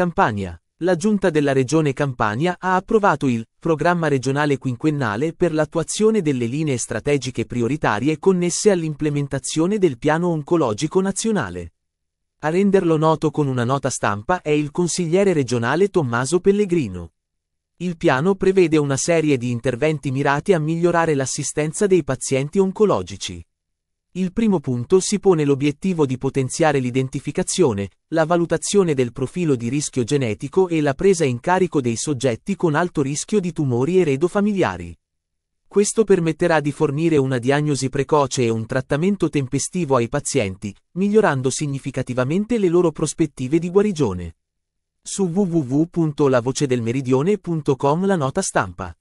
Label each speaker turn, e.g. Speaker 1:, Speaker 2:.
Speaker 1: Campania. La Giunta della Regione Campania ha approvato il Programma regionale quinquennale per l'attuazione delle linee strategiche prioritarie connesse all'implementazione del Piano Oncologico Nazionale. A renderlo noto con una nota stampa è il consigliere regionale Tommaso Pellegrino. Il piano prevede una serie di interventi mirati a migliorare l'assistenza dei pazienti oncologici. Il primo punto si pone l'obiettivo di potenziare l'identificazione, la valutazione del profilo di rischio genetico e la presa in carico dei soggetti con alto rischio di tumori eredofamiliari. Questo permetterà di fornire una diagnosi precoce e un trattamento tempestivo ai pazienti, migliorando significativamente le loro prospettive di guarigione. Su www.lavocedelmeridione.com la nota stampa.